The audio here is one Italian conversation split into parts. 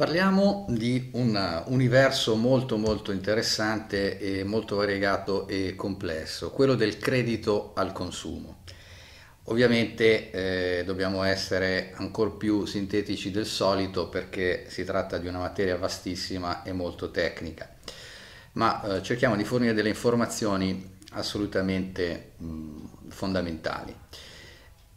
Parliamo di un uh, universo molto molto interessante e molto variegato e complesso, quello del credito al consumo. Ovviamente eh, dobbiamo essere ancora più sintetici del solito perché si tratta di una materia vastissima e molto tecnica, ma eh, cerchiamo di fornire delle informazioni assolutamente mh, fondamentali.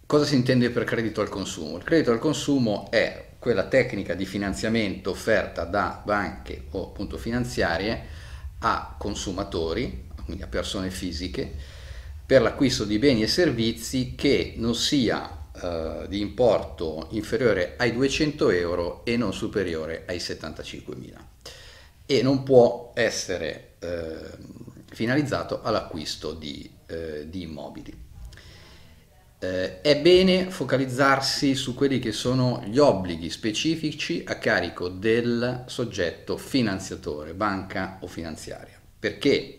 Cosa si intende per credito al consumo? Il credito al consumo è quella tecnica di finanziamento offerta da banche o appunto finanziarie a consumatori, quindi a persone fisiche, per l'acquisto di beni e servizi che non sia eh, di importo inferiore ai 200 euro e non superiore ai 75.000 e non può essere eh, finalizzato all'acquisto di, eh, di immobili eh, è bene focalizzarsi su quelli che sono gli obblighi specifici a carico del soggetto finanziatore, banca o finanziaria, perché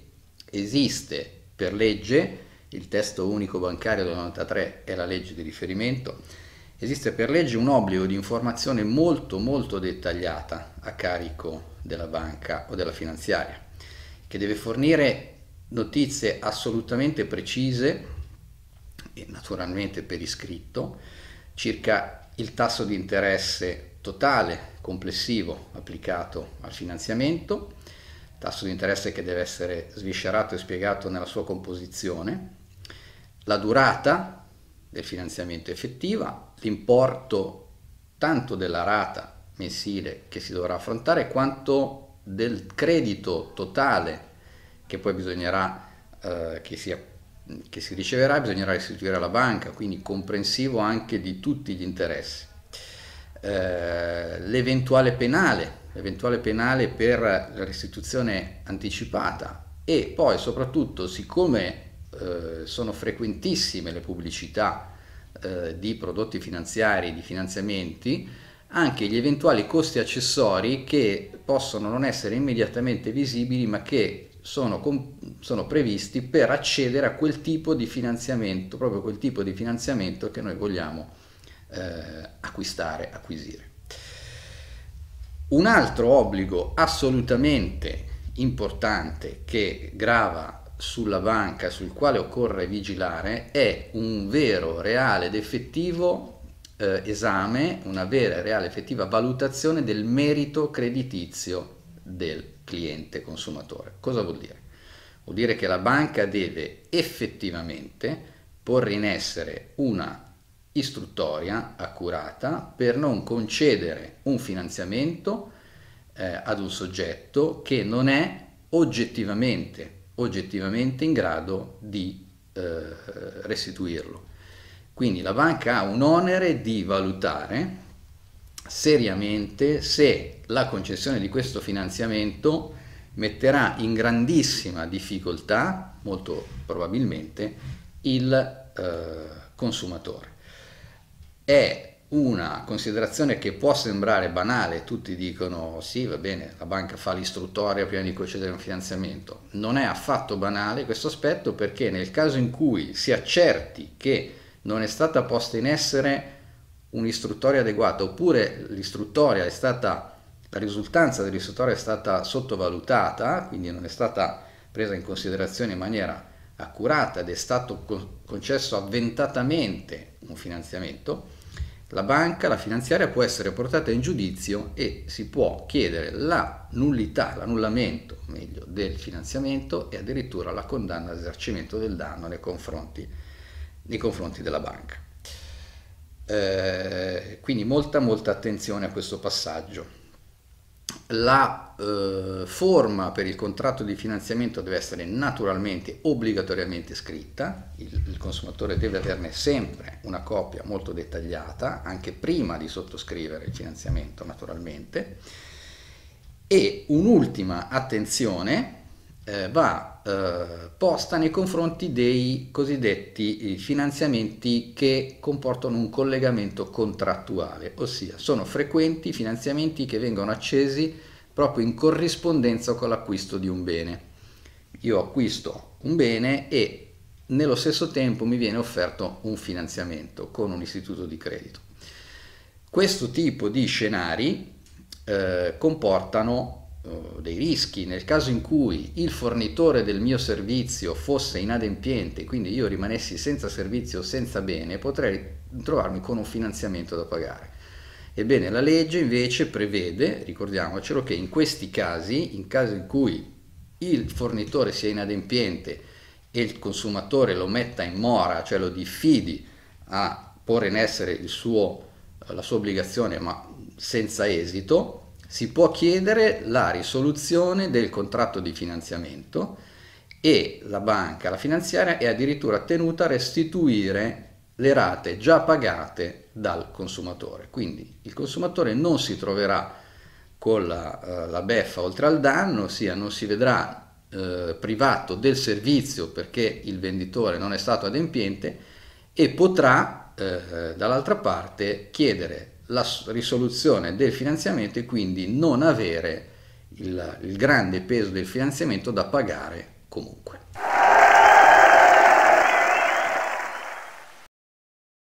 esiste per legge, il testo unico bancario del 93 è la legge di riferimento, esiste per legge un obbligo di informazione molto molto dettagliata a carico della banca o della finanziaria, che deve fornire notizie assolutamente precise e naturalmente per iscritto, circa il tasso di interesse totale complessivo applicato al finanziamento, tasso di interesse che deve essere sviscerato e spiegato nella sua composizione, la durata del finanziamento effettiva, l'importo tanto della rata mensile che si dovrà affrontare quanto del credito totale che poi bisognerà eh, che sia che si riceverà bisognerà restituire alla banca, quindi comprensivo anche di tutti gli interessi. Eh, l'eventuale penale, l'eventuale penale per la restituzione anticipata e poi soprattutto siccome eh, sono frequentissime le pubblicità eh, di prodotti finanziari, di finanziamenti, anche gli eventuali costi accessori che possono non essere immediatamente visibili ma che sono, con, sono, previsti per accedere a quel tipo di finanziamento, proprio quel tipo di finanziamento che noi vogliamo eh, acquistare, acquisire. Un altro obbligo assolutamente importante che grava sulla banca sul quale occorre vigilare è un vero, reale ed effettivo eh, esame, una vera e reale effettiva valutazione del merito creditizio del cliente consumatore. Cosa vuol dire? Vuol dire che la banca deve effettivamente porre in essere una istruttoria accurata per non concedere un finanziamento eh, ad un soggetto che non è oggettivamente, oggettivamente in grado di eh, restituirlo. Quindi la banca ha un onere di valutare seriamente se la concessione di questo finanziamento metterà in grandissima difficoltà, molto probabilmente, il eh, consumatore. È una considerazione che può sembrare banale, tutti dicono sì, va bene, la banca fa l'istruttoria prima di concedere un finanziamento. Non è affatto banale questo aspetto perché nel caso in cui si accerti che non è stata posta in essere un istruttore adeguato oppure l'istruttoria è stata, la risultanza dell'istruttoria è stata sottovalutata, quindi non è stata presa in considerazione in maniera accurata ed è stato concesso avventatamente un finanziamento, la banca, la finanziaria può essere portata in giudizio e si può chiedere la nullità, l'annullamento meglio del finanziamento e addirittura la condanna all'esercimento del danno nei confronti, nei confronti della banca. Eh, quindi molta molta attenzione a questo passaggio. La eh, forma per il contratto di finanziamento deve essere naturalmente, obbligatoriamente scritta, il, il, consumatore deve averne sempre una copia molto dettagliata, anche prima di sottoscrivere il finanziamento naturalmente. E un'ultima attenzione eh, va eh, posta nei confronti dei cosiddetti eh, finanziamenti che comportano un collegamento contrattuale, ossia sono frequenti finanziamenti che vengono accesi proprio in corrispondenza con l'acquisto di un bene. Io acquisto un bene e nello stesso tempo mi viene offerto un finanziamento con un istituto di credito. Questo tipo di scenari eh, comportano dei rischi nel caso in cui il fornitore del mio servizio fosse inadempiente, quindi io rimanessi senza servizio senza bene, potrei trovarmi con un finanziamento da pagare. Ebbene, la legge invece prevede, ricordiamocelo, che in questi casi, in caso in cui il fornitore sia inadempiente e il consumatore lo metta in mora, cioè lo diffidi a porre in essere suo, la sua obbligazione ma senza esito, si può chiedere la risoluzione del contratto di finanziamento e la banca, la finanziaria, è addirittura tenuta a restituire le rate già pagate dal consumatore. Quindi il consumatore non si troverà con la, eh, la beffa oltre al danno, ossia non si vedrà eh, privato del servizio perché il venditore non è stato adempiente e potrà eh, dall'altra parte chiedere la risoluzione del finanziamento e quindi non avere il, il grande peso del finanziamento da pagare comunque.